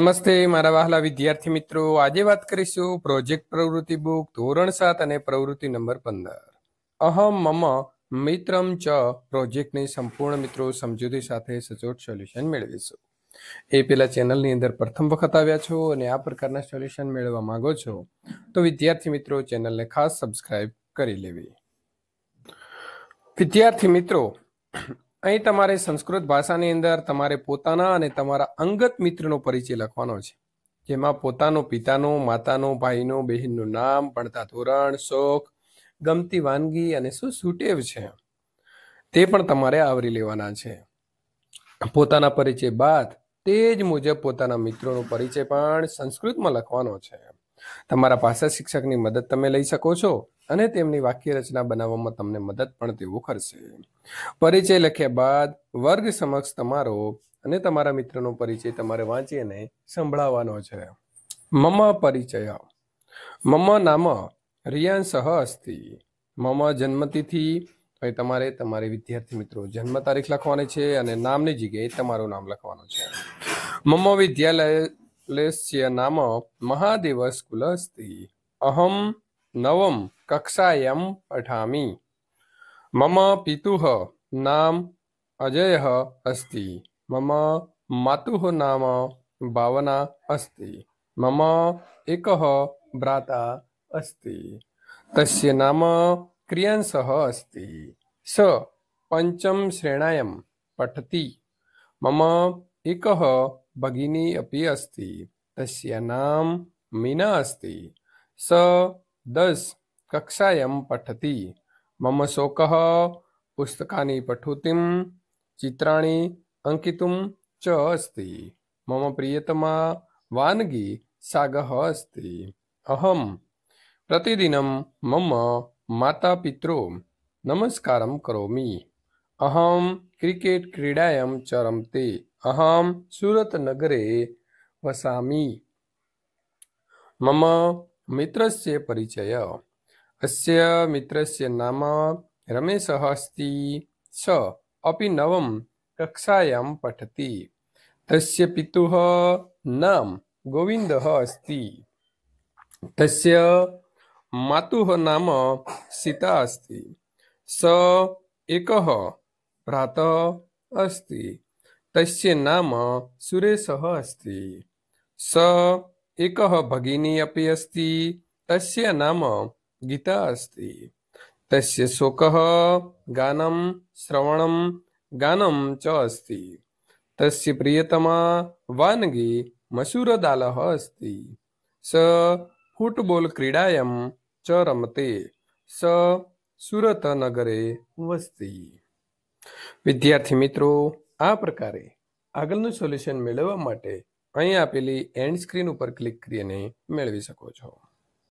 નમસ્તે મારા વહાલા વિદ્યાર્થી મિત્રો આજે વાત કરીશું પ્રોજેક્ટ પ્રવૃત્તિ બુક ધોરણ સાત અને પ્રવૃત્તિ નંબર પંદર અહમ મમ મિત્રમ ચ પ્રોજેક્ટની સંપૂર્ણ મિત્રો સમજૂતી સાથે સચોટ સોલ્યુશન મેળવીશું એ પેલા ચેનલની અંદર પ્રથમ વખત આવ્યા છો અને આ પ્રકારના સોલ્યુશન મેળવવા માંગો છો તો વિદ્યાર્થી મિત્રો ચેનલને ખાસ સબસ્ક્રાઇબ કરી લેવી વિદ્યાર્થી મિત્રો અહીં તમારે સંસ્કૃત ભાષાની અંદર તમારે પોતાના અને તમારા અંગત મિત્રનો પરિચય લખવાનો છે જેમાં પોતાનો પિતાનો માતાનો ભાઈનો બહેનનું નામ ભણતા ધોરણ શોખ ગમતી વાનગી અને શું સુટેવ છે તે પણ તમારે આવરી લેવાના છે પોતાના પરિચય બાદ તે જ મુજબ પોતાના મિત્રોનો પરિચય પણ સંસ્કૃતમાં લખવાનો છે તમારા ભાષા શિક્ષકની મદદ તમે લઈ શકો છો અને તેમની વાક્ય રચના બનાવવામાં તમને મદદ પણ તેઓ કરશે પરિચય લખ્યા બાદ વર્ગ સમક્ષ તમારો અને તમારા મિત્રનો પરિચય તમારે વાંચી અને સંભળાવવાનો છે મમ પરિચય મમ નામ રિયાન સહ અસ્તિ મમ જન્મતિથિ હવે તમારે તમારે વિદ્યાર્થી મિત્રો જન્મ તારીખ લખવાની છે અને નામની જગ્યાએ તમારું નામ લખવાનું છે મમ વિદ્યાલય क्लेस्य नाम महादेवस्कुल अस्त अहम नवम कक्षायां पढ़ा मम पिता नाम अजय अस्त मम मातुः नाम भावना अस्त मम एक भ्राता अस्त तस्य नाम क्रियांशः अस्ति स पञ्चमश्रेणायां पठती मम एक भगिनी अभी अस्ति तस्य नाम मीना अस्त स दस कक्षायां पठति मम शोकः पुस्तकानि पठितुं चित्राणि अङ्कितुं च अस्ति मम प्रियतमा वानगी सागः अस्ति अहं प्रतिदिनं मम मातापितरौ नमस्कारं करोमि अहं क्रिकेट् क्रीडायां च रमते અહમ સુરતનગરે વસામી મમ મિત્રસ્ય પરિચય અસ્ય મિત્રસ્ય નામ રમેશ અસ્તિ સ અપી નવમ કક્ષાયામ પઠતી તસ્ય પિતુઃ નામ ગોવિંદઃ અસ્તિ તસ્ય માતુઃ નામ સીતા અસ્તિ સ એકઃ ભ્રાતઃ અસ્તિ તસ્ય નામ સુરેશઃ અસ્તિ સ એકઃ ભગિની અપી અસ્તિ તસ્ય નામ ગીતા અસ્તિ તસ્ય શોકઃ ગાનમ શ્રવણમ ગાનમ ચ અસ્તિ તસ્ય પ્રિયતમા વાનગી મસુરદાલઃ અસ્તિ સ ફૂટબોલ ક્રીડાયમ ચ રમતે સ સુરત નગરે વસતી વિદ્યાર્થી મિત્રો આ પ્રકારે આગળનું સોલ્યુશન મેળવવા માટે અહીં આપેલી એન્ડ સ્ક્રીન ઉપર ક્લિક કરીને મેળવી શકો છો